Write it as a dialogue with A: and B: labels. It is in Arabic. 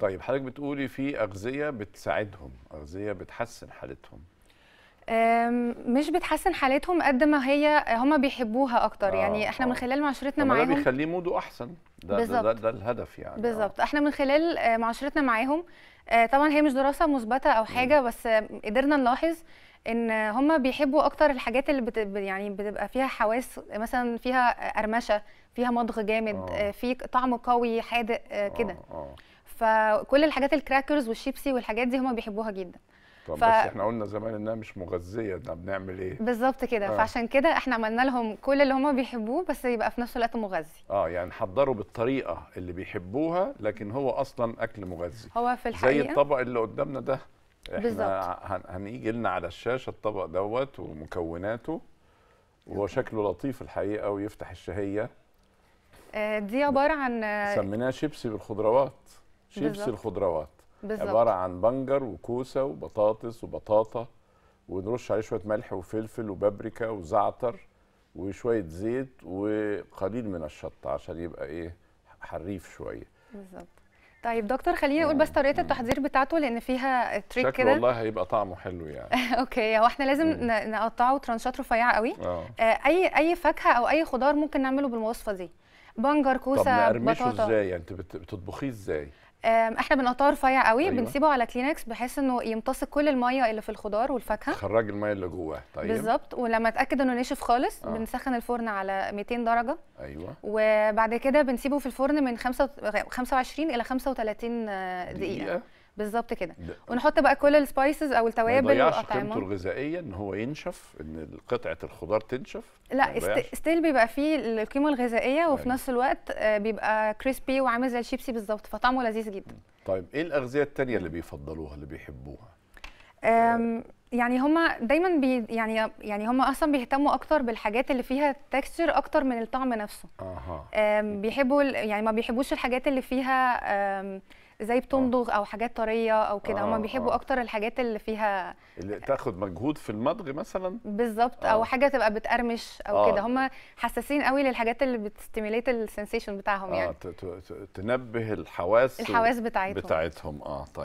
A: طيب حضرتك بتقولي في اغذيه بتساعدهم اغذيه بتحسن حالتهم
B: مش بتحسن حالتهم قد ما هي هم بيحبوها اكتر آه يعني احنا آه. من خلال معاشرتنا معاهم ده بيخليه
A: موده احسن ده, ده, ده, ده الهدف يعني
B: بالظبط آه. احنا من خلال آه، معاشرتنا معاهم آه، طبعا هي مش دراسه مثبته او حاجه بس قدرنا نلاحظ ان هم بيحبوا اكتر الحاجات اللي بت... يعني بتبقى فيها حواس مثلا فيها قرمشه فيها مضغ جامد آه. آه. في طعم قوي حادق كده آه. آه. فكل الحاجات الكراكرز والشيبسي والحاجات دي هم بيحبوها جدا طب ف... بس احنا
A: قلنا زمان انها مش مغذيه ده بنعمل ايه
B: بالظبط كده آه. فعشان كده احنا عملنا لهم كل اللي هم بيحبوه بس يبقى في نفس الوقت مغذي
A: اه يعني حضروا بالطريقه اللي بيحبوها لكن هو اصلا اكل مغذي هو في الحقيقه زي الطبق اللي قدامنا ده احنا هنيجي لنا على الشاشه الطبق دوت ومكوناته وهو شكله لطيف الحقيقه ويفتح الشهيه
B: آه، دي عباره عن
A: سميناه شيبسي بالخضروات شيبسي الخضروات بالزبط. عباره عن بنجر وكوسه وبطاطس وبطاطا ونرش عليه شويه ملح وفلفل وبابريكا وزعتر وشويه زيت وقليل من الشطه عشان يبقى ايه حريف شويه
B: بالظبط طيب دكتور خليني اقول يعني بس طريقه التحضير بتاعته لان فيها تريك كده والله
A: هيبقى طعمه حلو يعني
B: اوكي هو احنا لازم نقطعه ترانشات رفيعه قوي آه. آه. اي اي فاكهه او اي خضار ممكن نعمله بالوصفه دي بنجر كوسه طب بطاطا ازاي
A: يعني انت بتطبخيه ازاي
B: احنا بنقطعه رفيع قوي أيوة. بنسيبه على كلينكس بحيث انه يمتص كل الميه اللي في الخضار والفاكهه
A: خرج الميه اللي جواه طيب بالظبط
B: ولما اتاكد انه نشف خالص آه. بنسخن الفرن على 200 درجه ايوه وبعد كده بنسيبه في الفرن من 25 الى 35 دقيقه, دقيقة. بالظبط كده ونحط بقى كل السبايسز او التوابل والاطعمه ما قيمته
A: الغذائيه ان هو ينشف ان قطعه الخضار تنشف لا
B: ستيل بيبقى فيه القيمه الغذائيه وفي يعني. نفس الوقت آه، بيبقى كريسبي وعامل زي الشيبسي بالظبط فطعمه لذيذ جدا
A: طيب ايه الاغذيه الثانيه اللي بيفضلوها اللي بيحبوها
B: يعني هما دايما بي يعني يعني هما اصلا بيهتموا اكتر بالحاجات اللي فيها تكستشر اكتر من الطعم نفسه اها بيحبوا يعني ما بيحبوش الحاجات اللي فيها زي بتمضغ آه. او حاجات طريه او كده آه بيحبوا آه. اكتر الحاجات اللي فيها
A: اللي تاخد مجهود في المضغ مثلا
B: بالظبط آه. او حاجه تبقى بتقرمش او آه. كده هم حساسين قوي للحاجات اللي بتستيميليت السنسيشن بتاعهم آه، يعني
A: آه. تنبه الحواس الحواس بتاعتهم بتاعتهم اه طيب